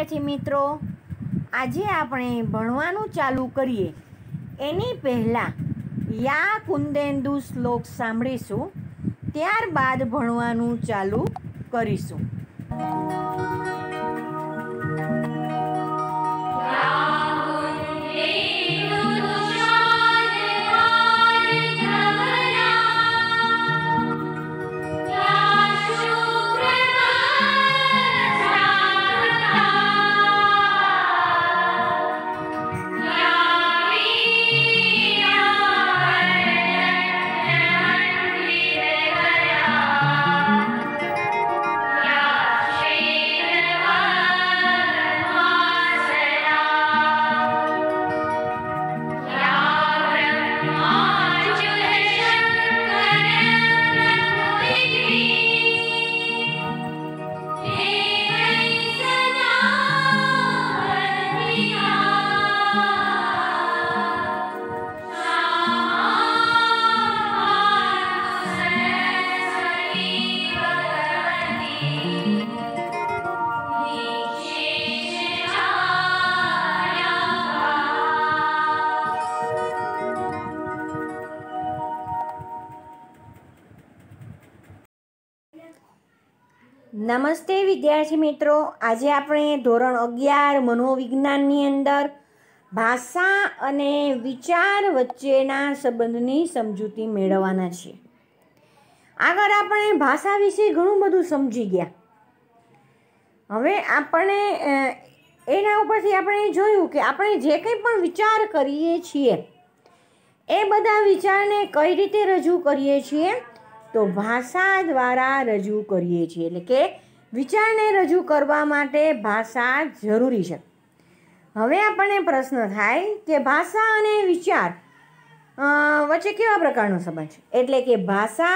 વિદ્યાર્થી મિત્રો આજે આપણે ભણવાનું ચાલુ કરીએ એની પહેલાં યા કુંદેન્દુ શ્લોક સાંભળીશું ત્યારબાદ ભણવાનું ચાલુ કરીશું નમસ્તે વિદ્યાર્થી મિત્રો આજે આપણે ધોરણ અગિયાર મનોવિજ્ઞાનની અંદર ભાષા અને વિચાર વચ્ચેના સંબંધની સમજૂતી મેળવવાના છીએ આગળ આપણે ભાષા વિશે ઘણું બધું સમજી ગયા હવે આપણે એના ઉપરથી આપણે જોયું કે આપણે જે કંઈ પણ વિચાર કરીએ છીએ એ બધા વિચારને કઈ રીતે રજૂ કરીએ છીએ તો ભાષા દ્વારા રજૂ કરીએ છીએ એટલે કે વિચારને રજૂ કરવા માટે ભાષા જરૂરી છે હવે આપણને પ્રશ્ન થાય કે ભાષા અને વિચાર વચ્ચે કેવા પ્રકારનો સંબંધ છે એટલે કે ભાષા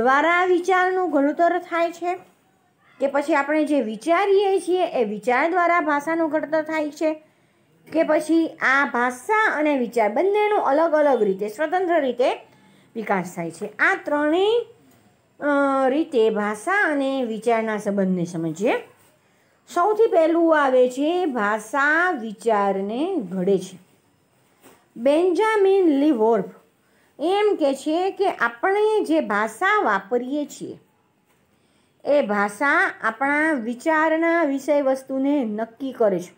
દ્વારા વિચારનું ઘડતર થાય છે કે પછી આપણે જે વિચારીએ છીએ એ વિચાર દ્વારા ભાષાનું ઘડતર થાય છે કે પછી આ ભાષા અને વિચાર બંનેનું અલગ અલગ રીતે સ્વતંત્ર રીતે વિકાસ થાય છે આ ત્રણેય રીતે ભાષા અને વિચારના સંબંધને સમજીએ સૌથી પહેલું આવે છે ભાષા વિચારને ઘડે છે બેન્જામિન લિવોર્ફ એમ કે છે કે આપણે જે ભાષા વાપરીએ છીએ એ ભાષા આપણા વિચારના વિષય વસ્તુને નક્કી કરે છે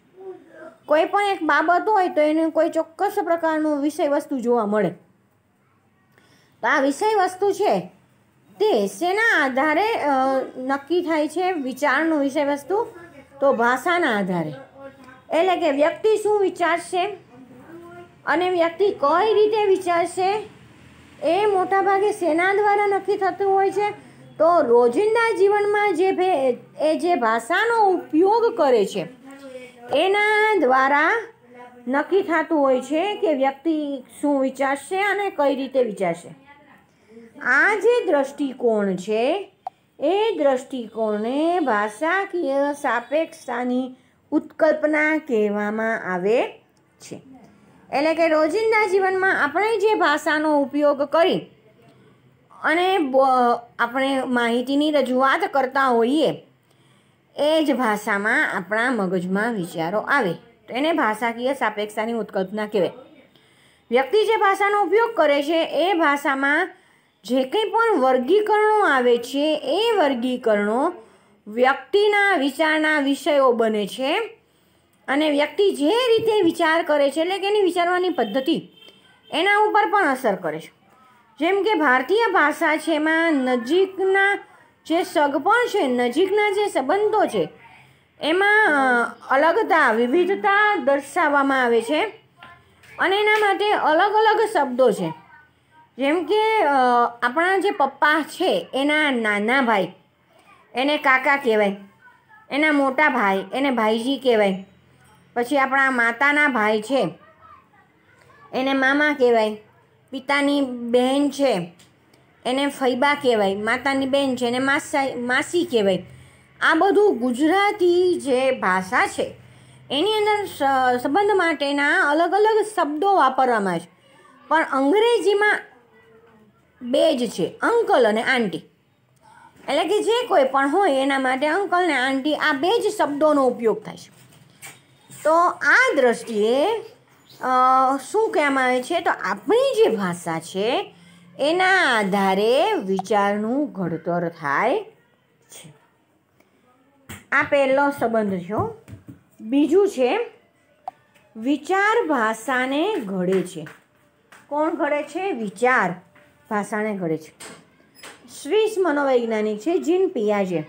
કોઈ પણ એક બાબત હોય તો એને કોઈ ચોક્કસ પ્રકારનું વિષય વસ્તુ જોવા મળે આ વિષય વસ્તુ છે તે શેના આધારે નક્કી થાય છે વિચારનું વિષય વસ્તુ તો ભાષાના આધારે એટલે કે વ્યક્તિ શું વિચારશે અને વ્યક્તિ કઈ રીતે વિચારશે એ મોટાભાગે શેના દ્વારા નક્કી થતું હોય છે તો રોજિંદા જીવનમાં જે ભે એ જે ભાષાનો ઉપયોગ કરે છે એના દ્વારા નક્કી થતું હોય છે કે વ્યક્તિ શું વિચારશે અને કઈ રીતે વિચારશે આ જે દ્રષ્ટિકોણ છે એ દ્રષ્ટિકોણને ભાષાકીય સાપેક્ષતાની ઉત્કલ્પના કહેવામાં આવે છે એટલે કે રોજિંદા જીવનમાં આપણે જે ભાષાનો ઉપયોગ કરી અને આપણે માહિતીની રજૂઆત કરતા હોઈએ એ જ ભાષામાં આપણા મગજમાં વિચારો આવે તો એને ભાષાકીય સાપેક્ષતાની ઉત્કલ્પના કહેવાય વ્યક્તિ જે ભાષાનો ઉપયોગ કરે છે એ ભાષામાં જે કંઈ પણ વર્ગીકરણો આવે છે એ વર્ગીકરણો વ્યક્તિના વિચારના વિષયો બને છે અને વ્યક્તિ જે રીતે વિચાર કરે છે એટલે કે એની વિચારવાની પદ્ધતિ એના ઉપર પણ અસર કરે છે જેમ કે ભારતીય ભાષા છે એમાં નજીકના જે સગપણ છે નજીકના જે સંબંધો છે એમાં અલગતા વિવિધતા દર્શાવવામાં આવે છે અને એના માટે અલગ અલગ શબ્દો છે જેમ કે આપણા જે પપ્પા છે એના નાના ભાઈ એને કાકા કહેવાય એના મોટા ભાઈ એને ભાઈજી કહેવાય પછી આપણા માતાના ભાઈ છે એને મામા કહેવાય પિતાની બહેન છે એને ફૈબા કહેવાય માતાની બહેન છે એને માસા માસી કહેવાય આ બધું ગુજરાતી જે ભાષા છે એની અંદર સંબંધ માટેના અલગ અલગ શબ્દો વાપરવામાં છે પણ અંગ્રેજીમાં બે જ છે અંકલ અને આંટી એટલે કે જે કોઈ પણ હોય એના માટે અંકલ ને આંટી આ બે જ શબ્દોનો ઉપયોગ થાય છે તો આ દ્રષ્ટિએ શું કહેવામાં આવે છે તો આપણી જે ભાષા છે એના આધારે વિચારનું ઘડતર થાય છે આ પહેલો સંબંધ છે બીજું છે વિચાર ભાષાને ઘડે છે કોણ ઘડે છે વિચાર ભાષાણે ઘડે છે સ્વિસ મનોવૈજ્ઞાનિક છે જીન પિયાજે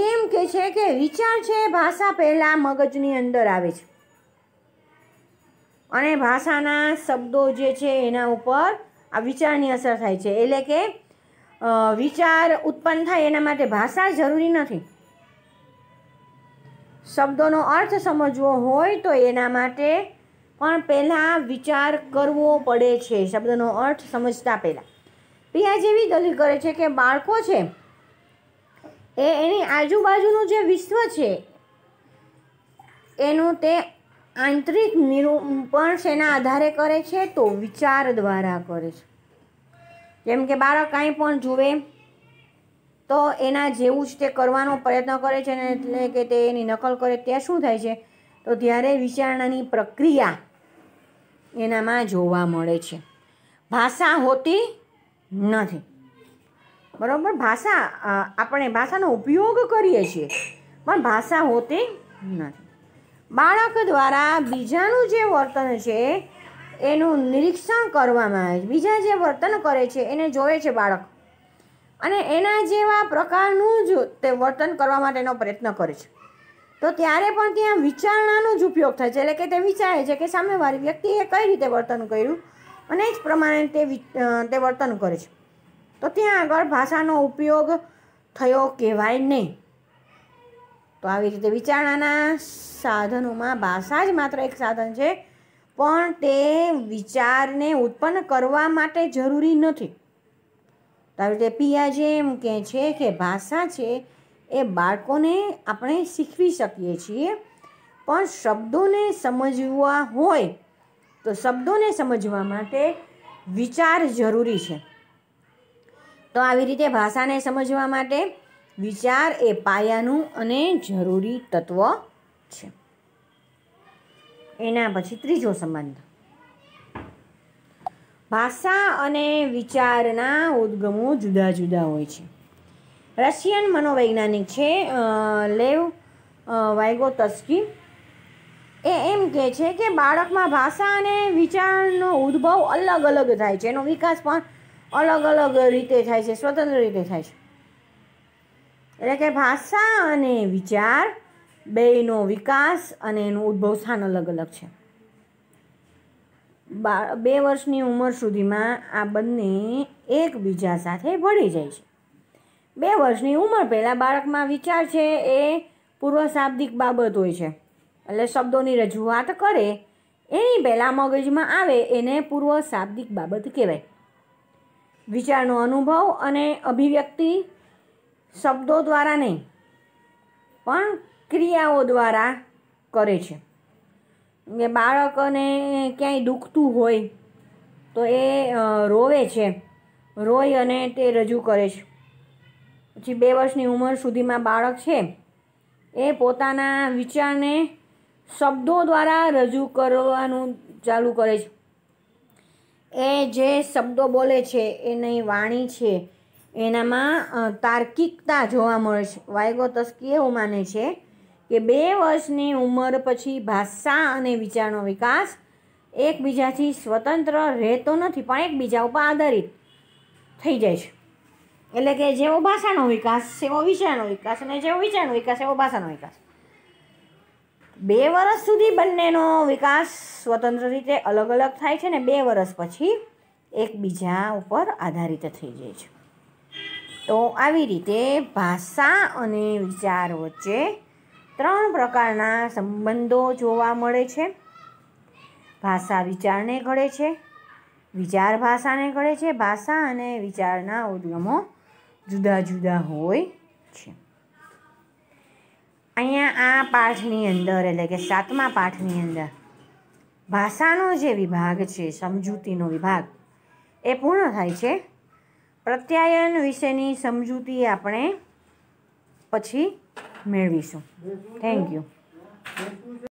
એમ કે છે કે વિચાર છે ભાષા પહેલાં મગજની અંદર આવે છે અને ભાષાના શબ્દો જે છે એના ઉપર આ વિચારની અસર થાય છે એટલે કે વિચાર ઉત્પન્ન થાય એના માટે ભાષા જરૂરી નથી શબ્દોનો અર્થ સમજવો હોય તો એના માટે પણ પહેલાં વિચાર કરવો પડે છે શબ્દનો અર્થ સમજતા પહેલાં પ્રિયા જેવી દલીલ કરે છે કે બાળકો છે એ એની આજુબાજુનું જે વિશ્વ છે એનું તે આંતરિક નિરૂપણ શેના આધારે કરે છે તો વિચાર દ્વારા કરે છે જેમ કે બાળક કાંઈ પણ જુએ તો એના જેવું જ તે કરવાનો પ્રયત્ન કરે છે ને એટલે કે તે એની નકલ કરે ત્યાં શું થાય છે તો ત્યારે વિચારણાની પ્રક્રિયા એનામાં જોવા મળે છે ભાષા હોતી નથી બરાબર ભાષા આપણે ભાષાનો ઉપયોગ કરીએ છીએ પણ ભાષા હોતી નથી બાળક દ્વારા બીજાનું જે વર્તન છે એનું નિરીક્ષણ કરવામાં આવે છે બીજા જે વર્તન કરે છે એને જોવે છે બાળક અને એના જેવા પ્રકારનું જ તે વર્તન કરવા માટેનો પ્રયત્ન કરે છે તો ત્યારે પણ ત્યાં વિચારણાનો જ ઉપયોગ થાય છે એટલે કે તે વિચારે છે કે સામેવાળી વ્યક્તિએ કઈ રીતે વર્તન કર્યું અને એ જ પ્રમાણે તે તે વર્તન કરે છે તો ત્યાં આગળ ભાષાનો ઉપયોગ થયો કહેવાય નહીં તો આવી રીતે વિચારણાના સાધનોમાં ભાષા જ માત્ર એક સાધન છે પણ તે વિચારને ઉત્પન્ન કરવા માટે જરૂરી નથી તો આવી રીતે પિયાજે એમ કહે છે કે ભાષા છે એ બાળકોને આપણે શીખવી શકીએ છીએ પણ શબ્દોને સમજવા હોય તો શબ્દોને સમજવા માટે વિચાર જરૂરી છે તો આવી રીતે ભાષાને સમજવા માટે વિચાર એ પાયાનું અને જરૂરી તત્વ છે એના પછી ત્રીજો સંબંધ ભાષા અને વિચારના ઉદગમો જુદા જુદા હોય છે રશિયન મનોવૈજ્ઞાનિક છે લેવ વાયગોતસ્કી એ એમ કહે છે કે બાળકમાં ભાષા અને વિચારનો ઉદ્ભવ અલગ અલગ થાય છે એનો વિકાસ પણ અલગ અલગ રીતે થાય છે સ્વતંત્ર રીતે થાય છે એટલે કે ભાષા અને વિચાર બેયનો વિકાસ અને એનું ઉદ્ભવ સ્થાન અલગ અલગ છે બે વર્ષની ઉંમર સુધીમાં આ બંને એકબીજા સાથે ભળી જાય છે બે વર્ષની ઉંમર પહેલાં બાળકમાં વિચાર છે એ પૂર્વશાબ્દિક બાબત હોય છે એટલે શબ્દોની રજૂઆત કરે એની પહેલાં મગજમાં આવે એને પૂર્વશાબ્દિક બાબત કહેવાય વિચારનો અનુભવ અને અભિવ્યક્તિ શબ્દો દ્વારા નહીં પણ ક્રિયાઓ દ્વારા કરે છે કે બાળકને ક્યાંય દુખતું હોય તો એ રોવે છે રોય અને તે રજૂ કરે છે પછી બે વર્ષની ઉંમર સુધીમાં બાળક છે એ પોતાના વિચારને શબ્દો દ્વારા રજૂ કરવાનું ચાલુ કરે છે એ જે શબ્દો બોલે છે એની વાણી છે એનામાં તાર્કિકતા જોવા મળે છે વાયગો તસ્કી એવું માને છે કે બે વર્ષની ઉંમર પછી ભાષા અને વિચારનો વિકાસ એકબીજાથી સ્વતંત્ર રહેતો નથી પણ એકબીજા ઉપર આધારિત થઈ જાય છે એટલે કે જેવો ભાષાનો વિકાસ એવો વિચારનો વિકાસ અને જેવો વિચારનો વિકાસ એવો ભાષાનો વિકાસ બે વર્ષ સુધી બંનેનો વિકાસ સ્વતંત્ર રીતે અલગ અલગ થાય છે ને બે વર્ષ પછી એકબીજા ઉપર આધારિત થઈ જાય છે તો આવી રીતે ભાષા અને વિચાર વચ્ચે ત્રણ પ્રકારના સંબંધો જોવા મળે છે ભાષા વિચારને ઘડે છે વિચાર ભાષાને ઘડે છે ભાષા અને વિચારના ઉદ્યમો જુદા જુદા હોય છે અહીંયા આ પાઠની અંદર એટલે કે સાતમા પાઠની અંદર ભાષાનો જે વિભાગ છે સમજૂતીનો વિભાગ એ પૂર્ણ થાય છે પ્રત્યાયન વિશેની સમજૂતી આપણે પછી મેળવીશું થેન્ક યુ